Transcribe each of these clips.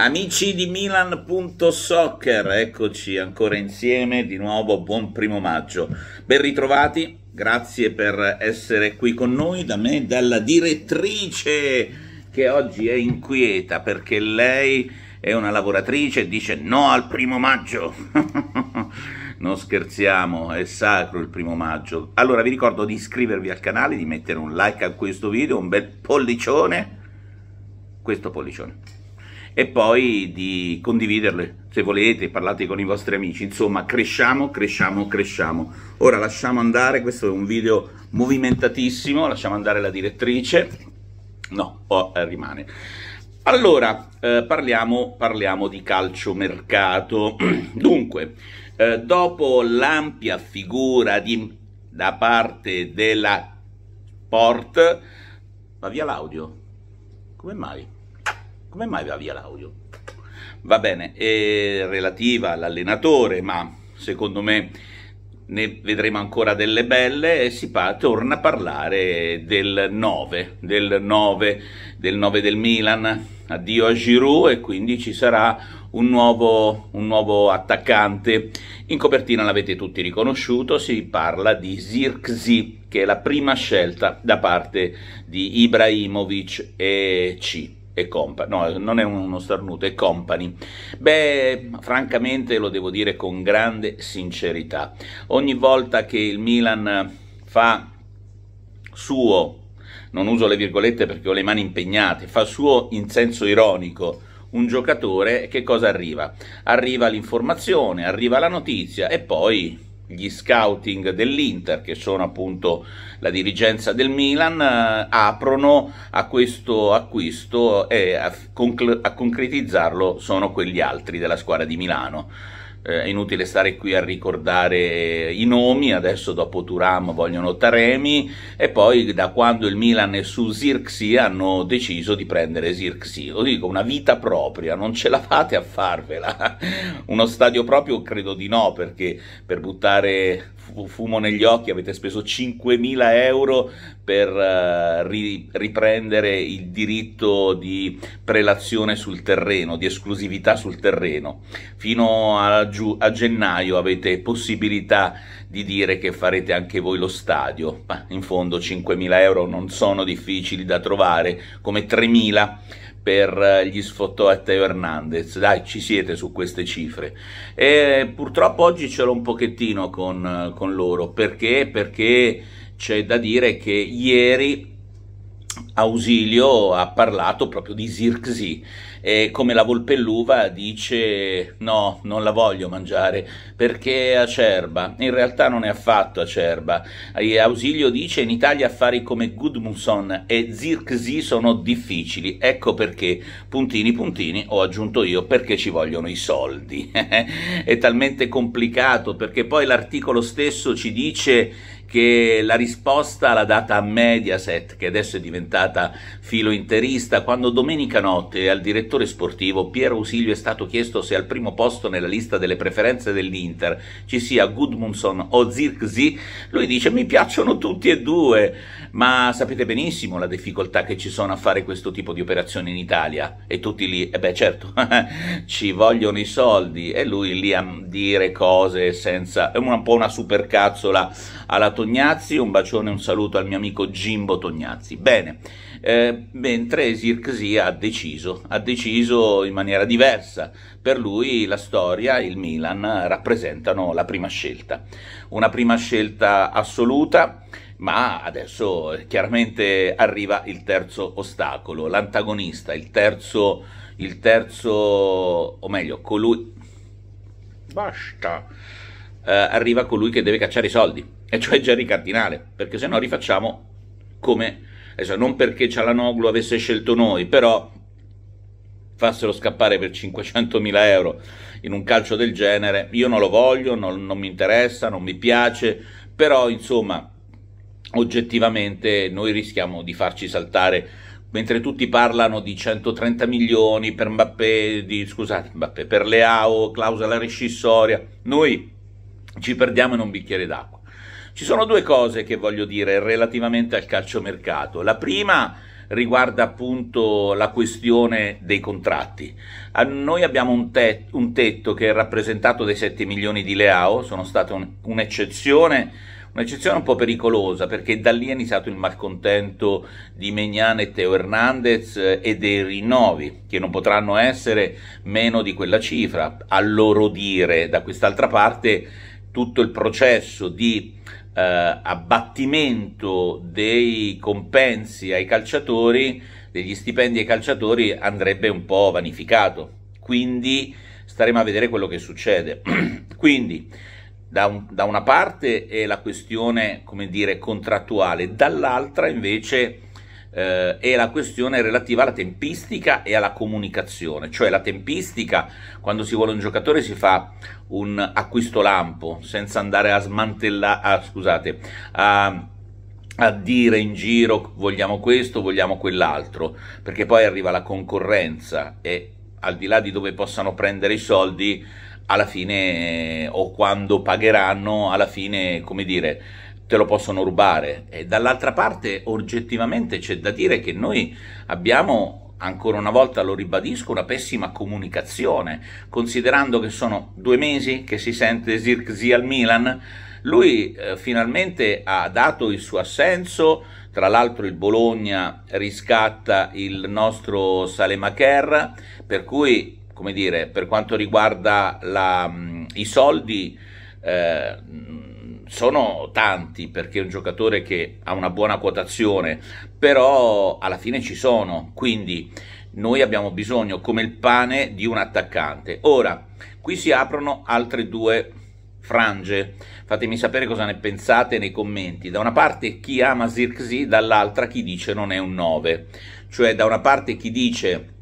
Amici di Milan.soccer, eccoci ancora insieme, di nuovo buon primo maggio. Ben ritrovati, grazie per essere qui con noi, da me, dalla direttrice che oggi è inquieta perché lei è una lavoratrice e dice no al primo maggio. non scherziamo, è sacro il primo maggio. Allora vi ricordo di iscrivervi al canale, di mettere un like a questo video, un bel pollicione, questo pollicione e poi di condividerle se volete, parlate con i vostri amici, insomma cresciamo, cresciamo, cresciamo. Ora lasciamo andare, questo è un video movimentatissimo, lasciamo andare la direttrice, no, oh, rimane. Allora, eh, parliamo, parliamo di calciomercato. Dunque, eh, dopo l'ampia figura di, da parte della Port, va via l'audio, come mai? Come mai va via l'audio? Va bene, è relativa all'allenatore, ma secondo me ne vedremo ancora delle belle e si pa- torna a parlare del 9, del 9, del 9 del Milan, addio a Giroud e quindi ci sarà un nuovo, un nuovo attaccante. In copertina l'avete tutti riconosciuto, si parla di Zirkzi, che è la prima scelta da parte di Ibrahimovic e C e Company, no, non è uno starnuto, è Company. Beh, francamente lo devo dire con grande sincerità. Ogni volta che il Milan fa suo, non uso le virgolette perché ho le mani impegnate, fa suo in senso ironico un giocatore, che cosa arriva? Arriva l'informazione, arriva la notizia e poi gli scouting dell'Inter, che sono appunto la dirigenza del Milan, eh, aprono a questo acquisto e a, conc a concretizzarlo sono quegli altri della squadra di Milano eh, è inutile stare qui a ricordare i nomi, adesso dopo Turam vogliono Taremi e poi da quando il Milan è su Zirxi hanno deciso di prendere Zirxi, lo dico, una vita propria, non ce la fate a farvela, uno stadio proprio credo di no perché per buttare fumo negli occhi, avete speso 5.000 euro per uh, ri- riprendere il diritto di prelazione sul terreno, di esclusività sul terreno. Fino a, giu- a gennaio avete possibilità di dire che farete anche voi lo stadio, ma in fondo 5.000 euro non sono difficili da trovare, come 3.000 per eh, gli sfottò a Teo Hernandez. Dai, ci siete su queste cifre. E purtroppo oggi ce l'ho un pochettino con, eh, con loro. Perché? Perché c'è da dire che ieri Ausilio ha parlato proprio di Xirxi e come la volpelluva dice no, non la voglio mangiare perché è acerba. In realtà non è affatto acerba. Ausilio dice in Italia affari come Gudmundsson e Xirxi sono difficili. Ecco perché, puntini puntini, ho aggiunto io perché ci vogliono i soldi. è talmente complicato perché poi l'articolo stesso ci dice che la risposta l'ha data a Mediaset, che adesso è diventata filo interista, quando domenica notte al direttore sportivo Piero Ausilio è stato chiesto se al primo posto nella lista delle preferenze dell'Inter ci sia Gudmundsson o Zirkzee, lui dice mi piacciono tutti e due, ma sapete benissimo la difficoltà che ci sono a fare questo tipo di operazioni in Italia, e tutti lì, e eh beh certo, ci vogliono i soldi, e lui lì a dire cose senza, è un po' una supercazzola alla Tognazzi, un bacione e un saluto al mio amico Gimbo Tognazzi. Bene, eh, mentre Sirkzee ha deciso, ha deciso in maniera diversa. Per lui la storia, il Milan, rappresentano la prima scelta. Una prima scelta assoluta, ma adesso eh, chiaramente arriva il terzo ostacolo, l'antagonista, il terzo, il terzo, o meglio, colui... Basta! Uh, arriva colui che deve cacciare i soldi e cioè Jerry Cardinale, perché se no rifacciamo come, adesso non perché Cialanoglu avesse scelto noi, però farselo scappare per 500.000 euro in un calcio del genere, io non lo voglio, non, non mi interessa, non mi piace, però insomma oggettivamente noi rischiamo di farci saltare mentre tutti parlano di 130 milioni per Mbappé, di, scusate, Mbappé, per Leao, clausola rescissoria, noi ci perdiamo in un bicchiere d'acqua. Ci sono due cose che voglio dire relativamente al calciomercato. La prima riguarda appunto la questione dei contratti. A noi abbiamo un, te- un, tetto che è rappresentato dai 7 milioni di Leao, sono stata un- un'eccezione, un'eccezione un po' pericolosa perché da lì è iniziato il malcontento di Megnan e Teo Hernandez eh, e dei rinnovi che non potranno essere meno di quella cifra, a loro dire. Da quest'altra parte tutto il processo di eh, abbattimento dei compensi ai calciatori, degli stipendi ai calciatori, andrebbe un po' vanificato. Quindi staremo a vedere quello che succede. Quindi, da, un, da, una parte è la questione, come dire, contrattuale, dall'altra invece eh, è la questione relativa alla tempistica e alla comunicazione, cioè la tempistica quando si vuole un giocatore si fa un acquisto lampo senza andare a smantellare, ah, scusate, a a dire in giro vogliamo questo, vogliamo quell'altro, perché poi arriva la concorrenza e al di là di dove possano prendere i soldi, alla fine o quando pagheranno, alla fine, come dire, te lo possono rubare. E dall'altra parte, oggettivamente, c'è da dire che noi abbiamo ancora una volta lo ribadisco, una pessima comunicazione, considerando che sono due mesi che si sente Zirkzee al Milan, lui eh, finalmente ha dato il suo assenso, tra l'altro il Bologna riscatta il nostro Salemaker, per cui, come dire, per quanto riguarda la, mm, i soldi... Eh, sono tanti perché è un giocatore che ha una buona quotazione, però alla fine ci sono, quindi noi abbiamo bisogno come il pane di un attaccante. Ora, qui si aprono altre due frange, fatemi sapere cosa ne pensate nei commenti. Da una parte chi ama Zirxi, dall'altra chi dice non è un 9, cioè da una parte chi dice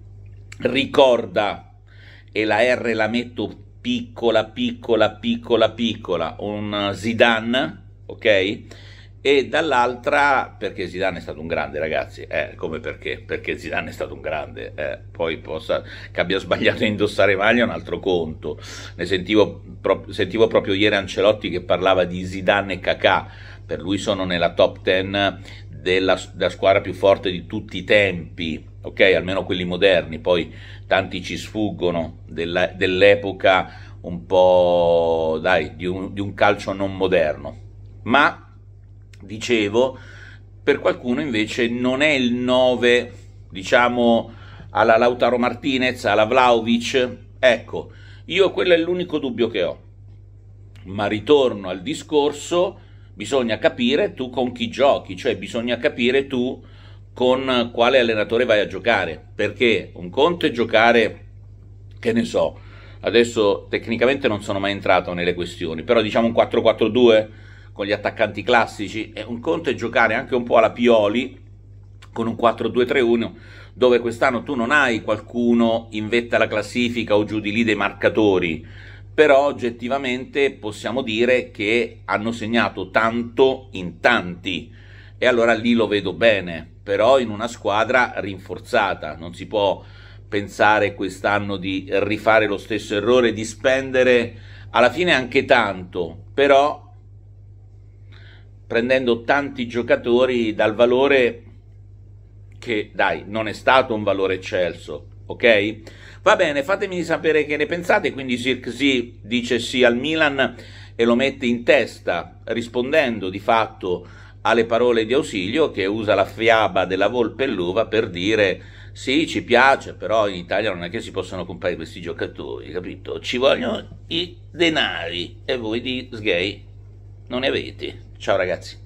ricorda e la R la metto piccola, piccola, piccola, piccola, un Zidane, ok? E dall'altra, perché Zidane è stato un grande, ragazzi, eh, come perché? Perché Zidane è stato un grande, eh, poi possa, che abbia sbagliato a indossare maglia è un altro conto. Ne sentivo, pro, sentivo proprio ieri Ancelotti che parlava di Zidane e Kakà, per lui sono nella top 10 della, della, squadra più forte di tutti i tempi, ok? Almeno quelli moderni, poi tanti ci sfuggono della, dell'epoca un po', dai, di un, di un calcio non moderno. Ma, dicevo, per qualcuno invece non è il 9, diciamo, alla Lautaro Martinez, alla Vlaovic, ecco, io quello è l'unico dubbio che ho. Ma ritorno al discorso bisogna capire tu con chi giochi, cioè bisogna capire tu con quale allenatore vai a giocare, perché un conto è giocare, che ne so, adesso tecnicamente non sono mai entrato nelle questioni, però diciamo un 4-4-2 con gli attaccanti classici, e un conto è giocare anche un po' alla Pioli con un 4-2-3-1 dove quest'anno tu non hai qualcuno in vetta alla classifica o giù di lì dei marcatori, però oggettivamente possiamo dire che hanno segnato tanto in tanti e allora lì lo vedo bene, però in una squadra rinforzata, non si può pensare quest'anno di rifare lo stesso errore, di spendere alla fine anche tanto, però prendendo tanti giocatori dal valore che dai non è stato un valore eccelso, ok? Va bene, fatemi sapere che ne pensate, quindi Circsi dice sì al Milan e lo mette in testa, rispondendo di fatto alle parole di Ausilio che usa la fiaba della volpe e l'uva per dire sì, ci piace, però in Italia non è che si possano comprare questi giocatori, capito? Ci vogliono i denari e voi di sgay non ne avete. Ciao ragazzi.